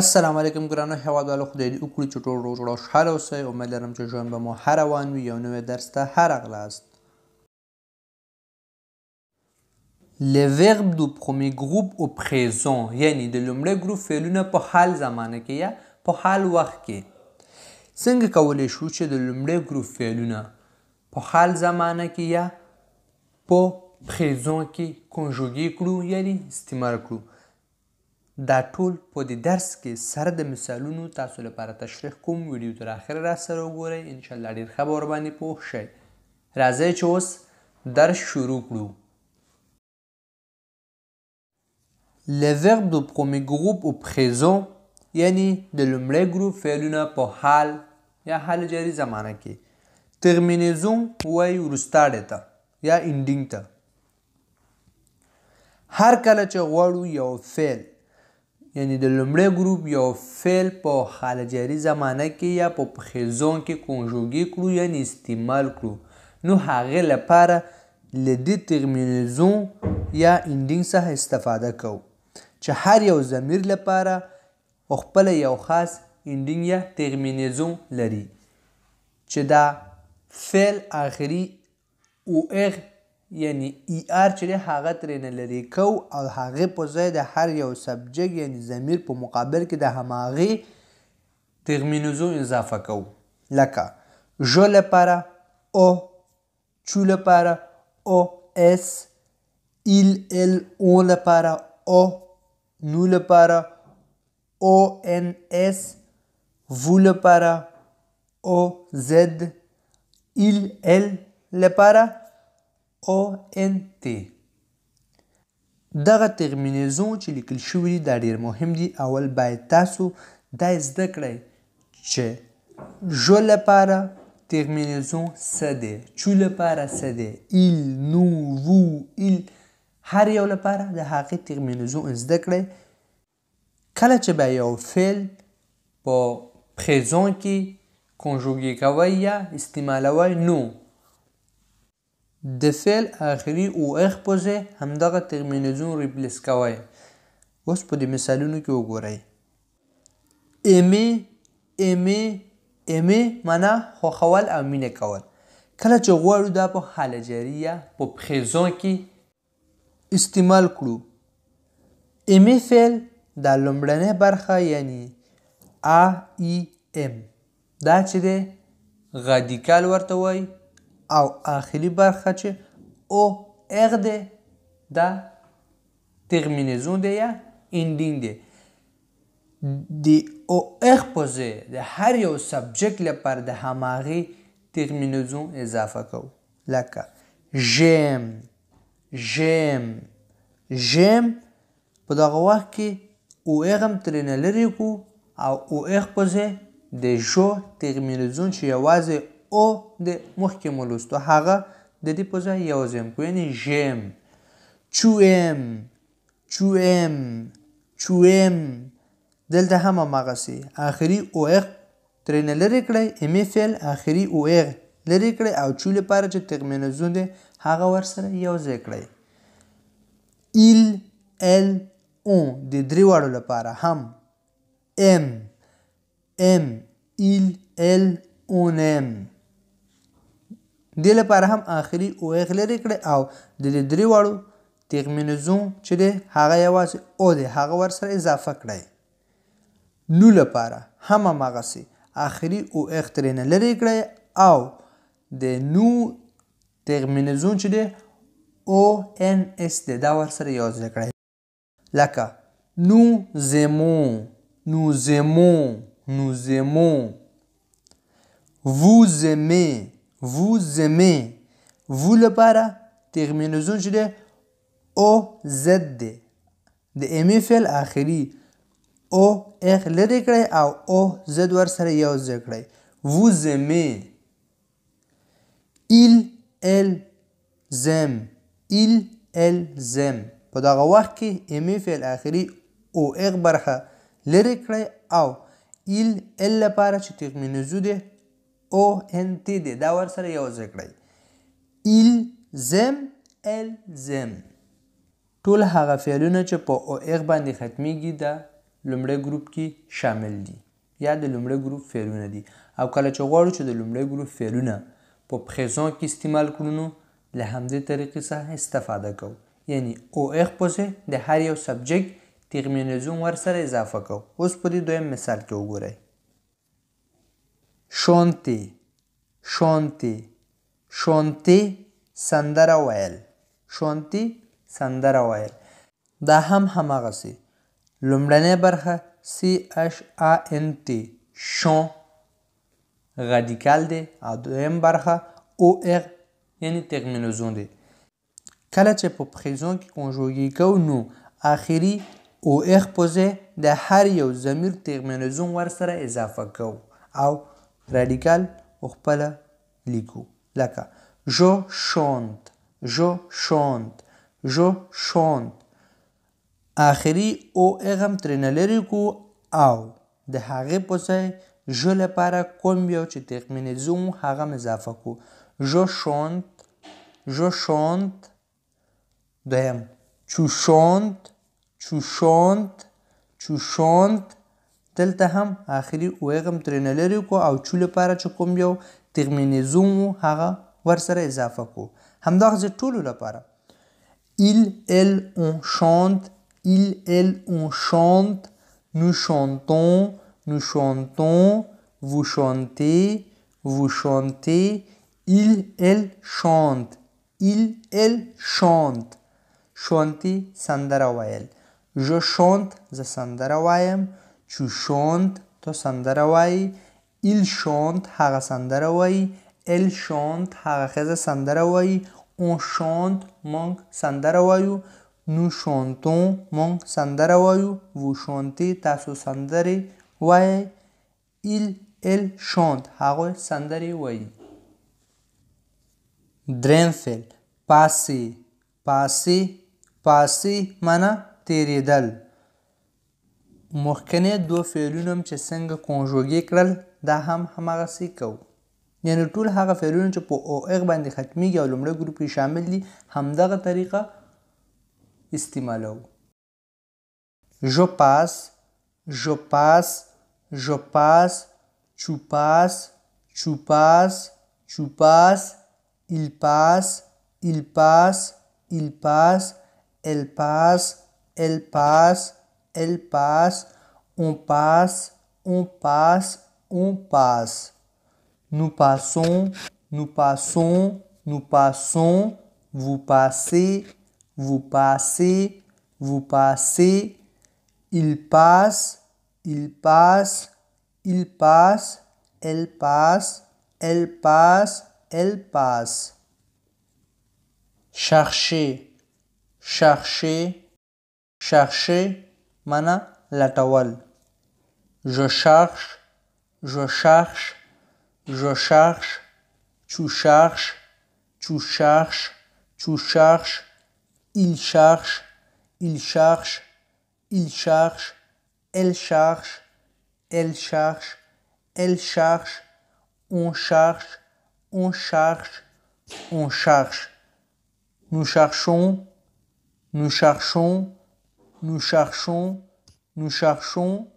السلام علیکم ګرانو هیوادوالو خدای دې وکړي چې ټول روغ جوړ خوشحاله اوسئ امید لرم چې ژوند به مو هر روان وي یو نوی درس ته هرغلاست Les verbes du premier groupe au présent یعنی د لومړي ګروپ فعلونه په حال زمانه کې یا په حال وخت کې څنګه کولی شو چې د لومړي ګروپ فعلونه په حال زمانه کې یا په پریزون کې کنجوګي کړو یعنی استعمال کړو دا ټول په دې درس کې سره د مثالونو تاسو لپاره تشریح کوم ویډیو تر اخره را سره وګورئ ان شاء الله ډیر خبر باندې پوه شئ راځئ چې اوس درس شروع کړو Le verbe du premier groupe au présent یعنی د لومړی ګروپ فعلونه په حال یا حال جاری زمانه کې ترمینیزون وای ورستاړې ته یا انډینګ ته هر کله چې غواړو یو فعل یعنی د لومړی ګروپ یو فعل په حاله جاري زمانه کې یا په پخیزون کې کنجوګي کړو یعنی استعمال کړو نو هغه لپاره له دې ترمینزون یا انډینګ څخه استفاده کوو چې هر یو ضمیر لپاره خپل یو خاص انډینګ یا ترمینزون لري چې دا فعل آخري او اغ یعنی ای e آر چې هغه ترېنه لرې کو او هغې په ځای د هر یو سبجکټ یعنی ضمیر په مقابل کې د هماغې تغمینزو اضافه کو لکه ژو لپاره او چو لپاره او اس ایل ال او لپاره او نو لپاره او ان اس وو لپاره او زد ایل ال لپاره او ان تی دغه ترمینزون چې لیکل شوی دی دا ډیر مهم دی اول باید تاسو دا زده کړئ چې ژو لپاره ترمینزون څه دی چو لپاره څه دی ایل نو وو ایل هر یو لپاره د هغې ترمینزون زده کړئ کله چې به یو فعل په پریزون کې کنجوګې کوئ یا استعمالوئ نو د فعل آخري او اخ پوزه همدغه ترمینزون ریپلیس کوي اوس په دې مثالونو کې وګورئ ایمې ایمې ایمې معنا خوښول او مینه کول کله چې غواړو دا په حال جریه په پریزون کې استعمال کړو ایمې فعل د لومړنۍ برخه یعنی ا ای ام دا چې دی غادیکال ورته وایي او اخیری برخه چې او اقد دا ترمینزون ده یا اندینگ ده دی او اخ پوزه د هر یو سبجکت لپاره د هماغي ترمینزون اضافه کو لکه ژم ژم ژم په دغه وخت کې او اغم ترنه لري کو او او اخ پوزه د جو ترمینزون چې یوازې او د مخکې مو لوستو هغه د دې په ځای یوازې م کو یعنې ژم چوم چوم چوم دلته هم هماغسې آخري او اغ ترېنه لرې کړئ امې فعل آخري او اغ لرې کړئ او چو لپاره چې تغمینزون دی هغه ورسره یوځای کړئ ایل ال اون د درې واړو لپاره هم ام ام ایل ال اون ام دې لپاره هم آخري او ایغ لرې کړئ او د دې درې واړو تیغمینزون چې دی هغه یوازې او دی هغه ورسره اضافه کړئ نو لپاره هم هماغسې آخري او ایغ ترې نه لرې کړئ او د نو تیغمینزون چې دی او ان اس دی دا ورسره یوځای کړئ لکه نو زمون نو زمون نو زمون vous aimez ووزمه وو لپاره تغمینزون چې دی او زد دی د امې فعل آخري او اخ لرې کړئ او او زد ور سره یو ځای کړئ ووزمه ایل ال زم ایل ال زم په دغه وخت کې امې فعل آخري او اغ برخه لرې کړئ او ایل ال لپاره چې تغمینزو دی او ان تی دی دا ور سره یو ځای کړئ الزم الزم ټول هغه فعلونه چې په او اغ باندې ختمیږي د لومړی ګروپ کې شامل دي یا د لومړی ګروپ فعلونه دي او کله چې غواړو چې د لومړی ګروپ فعلونه په پریزون کې استعمال کړو نو له همدې طریقې څخه استفاده کوو یعنی او اغ پسې د هر یو سبجیکټ ترمینزون ور سره اضافه کوو اوس په دې دویم مثال کې وګورئ شونتی شونتی شونتی سندره ویل شونتی سندره ویل دا هم همغسې لومړنۍ برخه سی اش ا ان تی شون رادیکال دی او دویم برخه او ار یعنی ترمینوزون دی کله چې په پریزون کې کنجوګي کوو نو آخري او اخ پوزه د هر یو ضمیر ترمینوزون ور سره اضافه کوو او رادیکال خپل لیکو لکه ژو شونت ژو شونت ژو شونت آخری او اغم ترینه لري کو او د هغې په ځای ژو لپاره کوم یو چې زوم هغه اضافه کو ژو شونت ژو شونت دویم چوشونت چوشونت چوشوند دلته هم اخري اویغم ترېنه لرې کړو او چو لپاره چې کوم یو تغمینیزوم و هغه ورسره اضافه کړو همداغسې ټولو لپاره ایل ال اون شانت ایل ال اون شانت نو شانتون نو شانتون وو شانتی وو شانتی ایل ال شانت ایل ال شانت شانتی سندره ویل ژ شانت زه سندره وایم چوشوند تا سندره وای ایل شوند هغه سندره وای ال شوند هغه خزه سندره وای اون شوند مونږ سندره وایو نو شوندون مونږ سندره وایو وو شونتی تاسو سندره وای ایل ال شوند هغه سندره وای دریم فعل پاسی پاسی پاسی معنی تیریدل مخکنې دوه فعلونه چې څنګه کنجوګې کړل دا هم همغسې کوو یعنی ټول هغه فعلونه چې په او اغ باندې ختمیږي او لومړی ګروپ کې شامل دي همدغه طریقه استعمالوو جو پاس جو پاس جو پاس چو پاس چو پاس چو پاس il passe il passe il passe elle passe elle passe elle passe, on passe, on passe, on passe. Nous passons, nous passons, nous passons, vous passez, vous passez, vous passez. Il passe, il passe, il passe, elle passe, elle passe, elle passe. Cherchez, cherchez, cherchez. Mana la Je cherche, je cherche, je cherche, tu cherches, tu cherches, tu cherches, il cherche, il cherche, il cherche, elle cherche, elle cherche, elle cherche, on cherche, on cherche, on cherche. Nous cherchons, nous cherchons, nous cherchons, nous cherchons,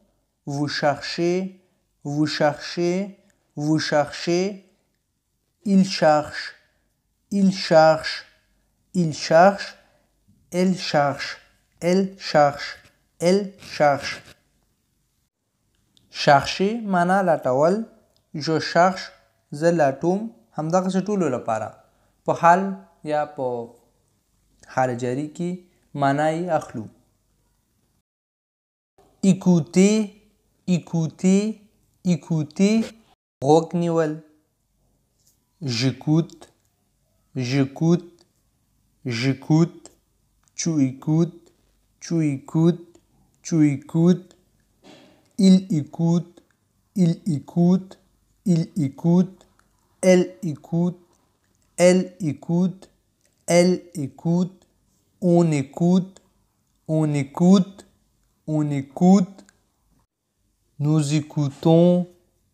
vous cherchez, vous cherchez, vous cherchez, il cherche, il cherche, il cherche, elle cherche, elle cherche, elle cherche. Chercher mana la tawal, je cherche, Zelatum لاټوم همدغسې le la para, po ya po ki, manai écoutez, écoutez, écoutez Rock Newell. J'écoute, j'écoute, j'écoute, tu écoutes, tu écoutes, tu écoutes, il écoute, il écoute, il écoute, elle écoute, elle écoute, elle écoute, on écoute, on écoute on écoute, nous écoutons,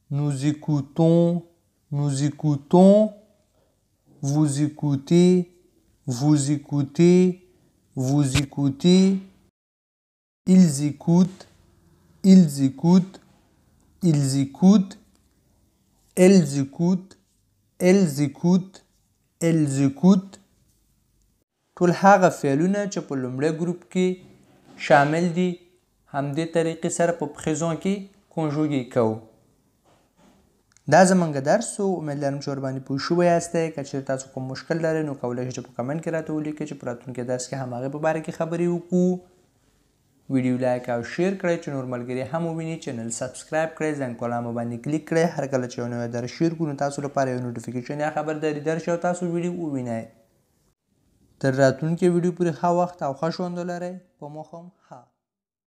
nous écoutons, nous écoutons, vous écoutez, vous écoutez, vous écoutez, ils écoutent, ils écoutent, ils écoutent, elles écoutent, elles écoutent, elles écoutent. ټول هغه فعلونه چې په لومړی شامل دي همدې طریقې سره په پخیزون کې کنجوګي کوو دا زمونږ درس و امید لرم چې ورباندې پوه شوي یاستئ که چېرې تاسو کوم مشکل لرئ نو کولی شئ چې په کمنټ کې راته ولیکئ چې په راتلونکي درس کې هم هغې په باره کې خبرې وکړو ویډیو لایک او شیر کړئ چې نور ملګري هم وویني چینل سبسکرایب کړئ زنګ کلامه باندې کلیک کړئ هر کله چې یو نوی درس شیر کړو نو تاسو لپاره یو نوټیفیکیشن یا خبرداري درشي او تاسو ویډیو ووینئ تر راتلونکي ویډیو پورې ښه وخت او ښه ژوند ولرئ په موخه هم ښه